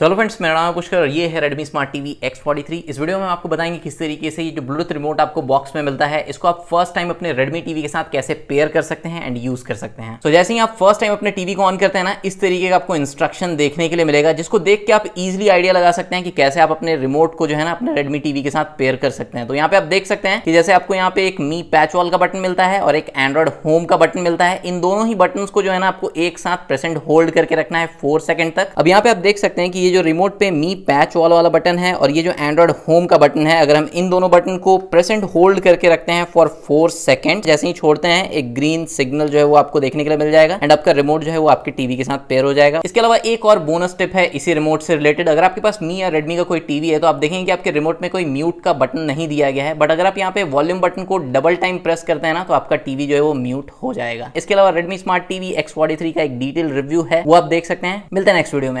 चलो फ्रेंड्स मेरा नाम पुष्कर ये है Redmi Smart TV X43 इस वीडियो में आपको बताएंगे किस तरीके से ये जो ब्लूटूथ रिमोट आपको बॉक्स में मिलता है इसको आप फर्स्ट टाइम अपने Redmi TV के साथ कैसे पेयर कर सकते हैं एंड यूज कर सकते हैं तो so, जैसे ही आप फर्स्ट टाइम अपने टीवी को ऑन करते हैं ना इस तरीके का आपको इंस्ट्रक्शन देखने के लिए मिलेगा जिसको देख के आप इजिली आइडिया लगा सकते हैं कि कैसे आप अपने रिमोट को जो है ना अपने रेडमी टीवी के साथ पेयर कर सकते हैं तो यहाँ पे आप देख सकते हैं कि जैसे आपको यहाँ पे एक मी पैच वॉल का बटन मिलता है और एक एंड्रॉइड होम का बटन मिलता है इन दोनों ही बटन को जो है ना आपको एक साथ प्रेसेंट होल्ड करके रखना है फोर सेकंड तक अब यहाँ पे आप देख सकते हैं कि ये जो रिमोट पे मी पैच वॉल वाला बटन है और ये जो एंड्रॉयड होम का बटन है अगर हम इन दोनों बटन को प्रेसेंट होल्ड करके रखते हैं फॉर फोर सेकेंड जैसे ही छोड़ते हैं एक ग्रीन सिग्नल जो है वो आपको देखने के लिए मिल जाएगा एंड आपका रिमोट जो है वो आपके टीवी के साथ पेयर हो जाएगा इसके अलावा एक और बोनस टिप है इसी रिमोट से रिलेटेड अगर आपके पास मी या रेडमी का कोई टीवी है तो आप देखेंगे आपके रिमोट में कोई म्यूट का बटन नहीं दिया गया है बट अगर आप यहाँ पे वॉल्यूम बटन को डबल टाइम प्रेस करते हैं ना तो आपका टीवी जो है वो म्यूट हो जाएगा इसके अलावा रेडमी स्मार्ट टीवी एक्स का एक डिटेल रिव्यू है वो आप देख सकते हैं मिलते हैं नेक्स्ट वीडियो में